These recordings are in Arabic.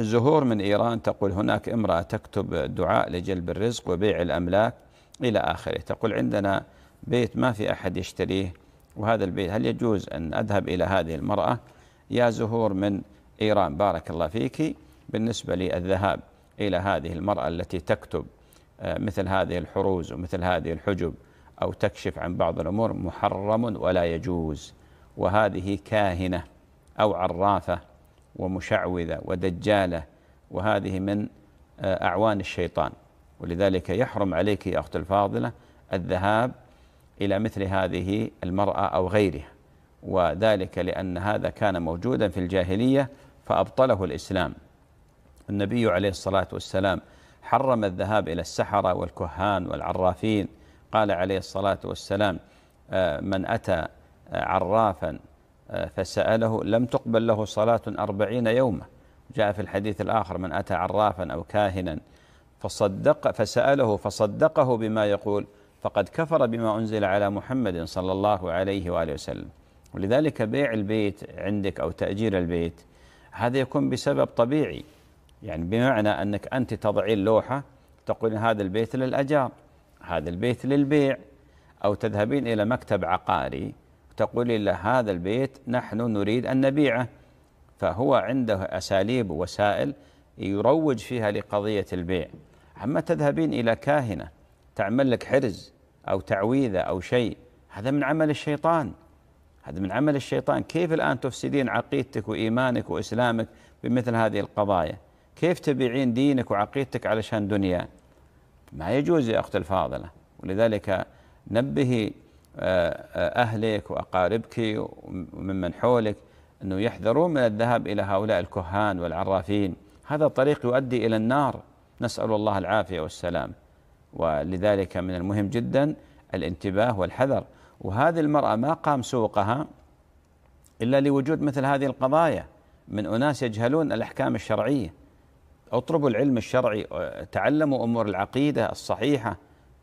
زهور من إيران تقول هناك امرأة تكتب دعاء لجلب الرزق وبيع الأملاك إلى آخره تقول عندنا بيت ما في أحد يشتريه وهذا البيت هل يجوز أن أذهب إلى هذه المرأة يا زهور من إيران بارك الله فيك بالنسبة للذهاب إلى هذه المرأة التي تكتب آه، مثل هذه الحروز ومثل هذه الحجب أو تكشف عن بعض الأمور محرم ولا يجوز وهذه كاهنة أو عرافة ومشعوذة ودجالة وهذه من آه، أعوان الشيطان ولذلك يحرم عليك يا أخت الفاضلة الذهاب إلى مثل هذه المرأة أو غيرها وذلك لأن هذا كان موجودا في الجاهلية فأبطله الإسلام النبي عليه الصلاة والسلام حرم الذهاب إلى السحرة والكهان والعرافين قال عليه الصلاة والسلام آه، من أتى عرافا فسأله لم تقبل له صلاة أربعين يوما جاء في الحديث الآخر من أتى عرافا أو كاهنا فصدق فسأله فصدقه بما يقول فقد كفر بما أنزل على محمد صلى الله عليه وآله وسلم ولذلك بيع البيت عندك أو تأجير البيت هذا يكون بسبب طبيعي يعني بمعنى أنك أنت تضعين لوحة تقول هذا البيت للأجار هذا البيت للبيع أو تذهبين إلى مكتب عقاري تقول له هذا البيت نحن نريد أن نبيعه فهو عنده أساليب ووسائل يروج فيها لقضية البيع أما تذهبين إلى كاهنة تعمل لك حرز أو تعويذة أو شيء هذا من عمل الشيطان هذا من عمل الشيطان كيف الآن تفسدين عقيدتك وإيمانك وإسلامك بمثل هذه القضايا كيف تبيعين دينك وعقيدتك علشان دنيا ما يجوز يا أخت الفاضلة ولذلك نبهي أهلك وأقاربك وممن حولك أنه يحذرون من الذهاب إلى هؤلاء الكهان والعرافين هذا الطريق يؤدي إلى النار نسأل الله العافية والسلام ولذلك من المهم جدا الانتباه والحذر وهذه المرأة ما قام سوقها إلا لوجود مثل هذه القضايا من أناس يجهلون الأحكام الشرعية اطلبوا العلم الشرعي تعلموا أمور العقيدة الصحيحة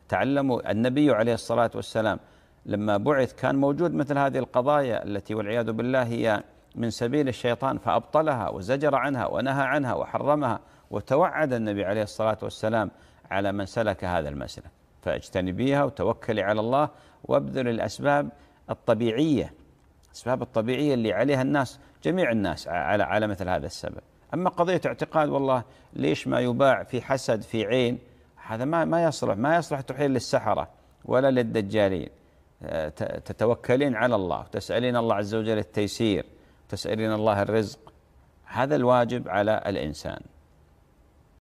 تعلموا النبي عليه الصلاة والسلام لما بعث كان موجود مثل هذه القضايا التي والعياذ بالله هي من سبيل الشيطان فأبطلها وزجر عنها ونهى عنها وحرمها وتوعد النبي عليه الصلاة والسلام على من سلك هذا المسلك فاجتنبيها وتوكلي على الله وابذل الأسباب الطبيعية الأسباب الطبيعية اللي عليها الناس جميع الناس على على مثل هذا السبب أما قضية اعتقاد والله ليش ما يباع في حسد في عين هذا ما ما يصلح ما يصلح تحيل للسحرة ولا للدجالين تتوكلين على الله تسألين الله عز وجل التيسير تسألين الله الرزق هذا الواجب على الإنسان